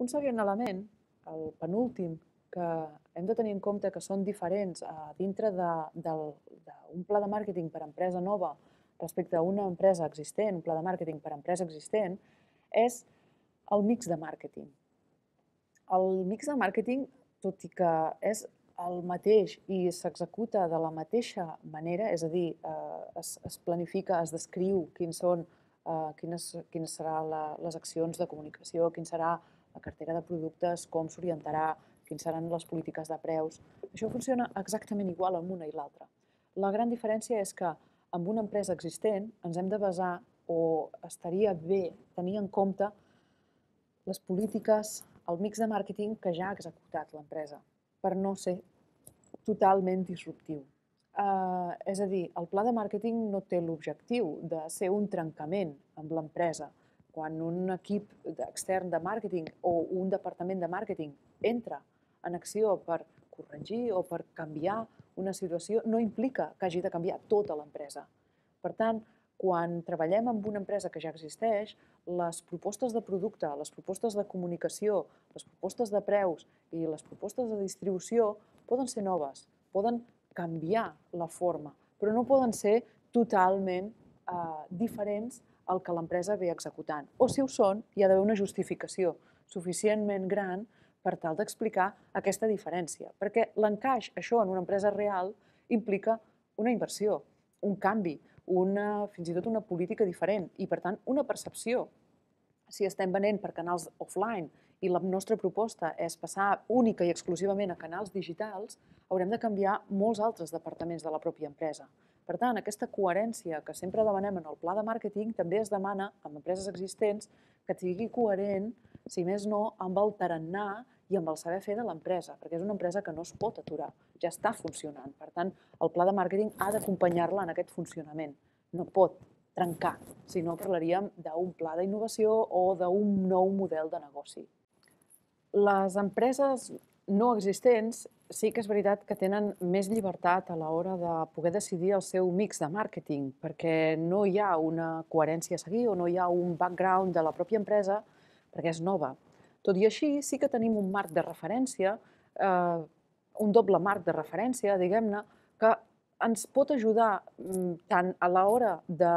Un segon element, el penúltim, que hem de tenir en compte que són diferents eh, dintre d'un pla de màrqueting per a empresa nova respecte a una empresa existent, un pla de màrqueting per a empresa existent, és el mix de màrqueting. El mix de màrqueting, tot i que és el mateix i s'executa de la mateixa manera, és a dir, eh, es, es planifica, es descriu quins són, eh, quines, quines seran la, les accions de comunicació, quin serà la cartera de productes, com s'orientarà, quins seran les polítiques de preus. Això funciona exactament igual amb una i l'altra. La gran diferència és que amb una empresa existent ens hem de basar o estaria bé tenir en compte les polítiques, el mix de màrqueting que ja ha executat l'empresa per no ser totalment disruptiu. Uh, és a dir, el pla de màrqueting no té l'objectiu de ser un trencament amb l'empresa, quan un equip extern de màrqueting o un departament de màrqueting entra en acció per corregir o per canviar una situació, no implica que hagi de canviar tota l'empresa. Per tant, quan treballem amb una empresa que ja existeix, les propostes de producte, les propostes de comunicació, les propostes de preus i les propostes de distribució poden ser noves, poden canviar la forma, però no poden ser totalment eh, diferents el que l'empresa ve executant. O si ho són, hi ha d'haver una justificació suficientment gran per tal d'explicar aquesta diferència. Perquè l'encaix, això, en una empresa real, implica una inversió, un canvi, una, fins i tot una política diferent i, per tant, una percepció si estem venent per canals offline i la nostra proposta és passar única i exclusivament a canals digitals, haurem de canviar molts altres departaments de la pròpia empresa. Per tant, aquesta coherència que sempre demanem en el pla de màrqueting també es demana amb empreses existents que sigui coherent, si més no, amb el tarannà i amb el saber fer de l'empresa, perquè és una empresa que no es pot aturar, ja està funcionant. Per tant, el pla de màrqueting ha d'acompanyar-la en aquest funcionament. No pot trencar, sinó parlaríem d'un pla d'innovació o d'un nou model de negoci. Les empreses no existents sí que és veritat que tenen més llibertat a l'hora de poder decidir el seu mix de màrqueting, perquè no hi ha una coherència a seguir o no hi ha un background de la pròpia empresa perquè és nova. Tot i així, sí que tenim un marc de referència, eh, un doble marc de referència, diguem-ne, que ens pot ajudar mm, tant a l'hora de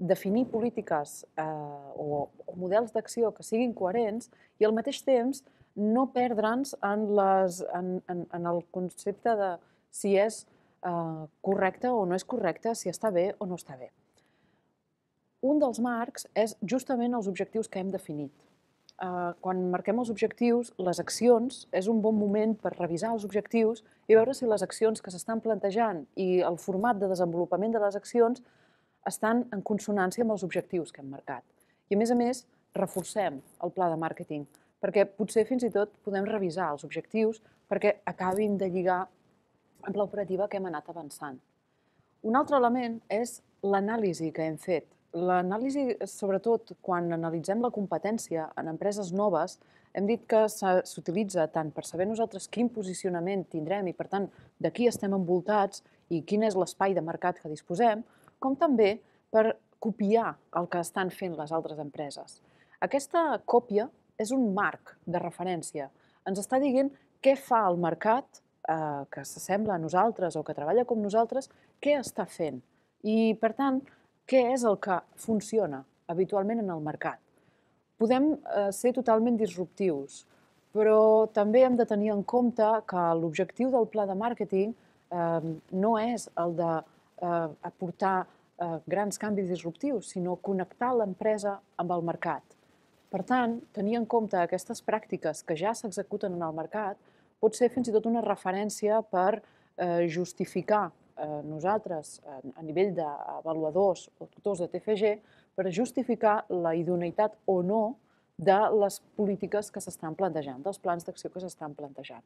definir polítiques eh, o, o models d'acció que siguin coherents i al mateix temps no perdre'ns en, les, en, en, en el concepte de si és eh, correcte o no és correcte, si està bé o no està bé. Un dels marcs és justament els objectius que hem definit. Eh, quan marquem els objectius, les accions, és un bon moment per revisar els objectius i veure si les accions que s'estan plantejant i el format de desenvolupament de les accions estan en consonància amb els objectius que hem marcat. I a més a més, reforcem el pla de màrqueting, perquè potser fins i tot podem revisar els objectius perquè acabin de lligar amb l'operativa que hem anat avançant. Un altre element és l'anàlisi que hem fet. L'anàlisi, sobretot quan analitzem la competència en empreses noves, hem dit que s'utilitza tant per saber nosaltres quin posicionament tindrem i, per tant, de qui estem envoltats i quin és l'espai de mercat que disposem, com també per copiar el que estan fent les altres empreses. Aquesta còpia és un marc de referència. Ens està dient què fa el mercat eh, que s'assembla a nosaltres o que treballa com nosaltres, què està fent i, per tant, què és el que funciona habitualment en el mercat. Podem eh, ser totalment disruptius, però també hem de tenir en compte que l'objectiu del pla de màrqueting eh, no és el de eh, aportar eh, grans canvis disruptius, sinó connectar l'empresa amb el mercat. Per tant, tenir en compte aquestes pràctiques que ja s'executen en el mercat pot ser fins i tot una referència per eh, justificar eh, nosaltres, a, a nivell d'avaluadors o tutors de TFG, per justificar la idoneïtat o no de les polítiques que s'estan plantejant, dels plans d'acció que s'estan plantejant.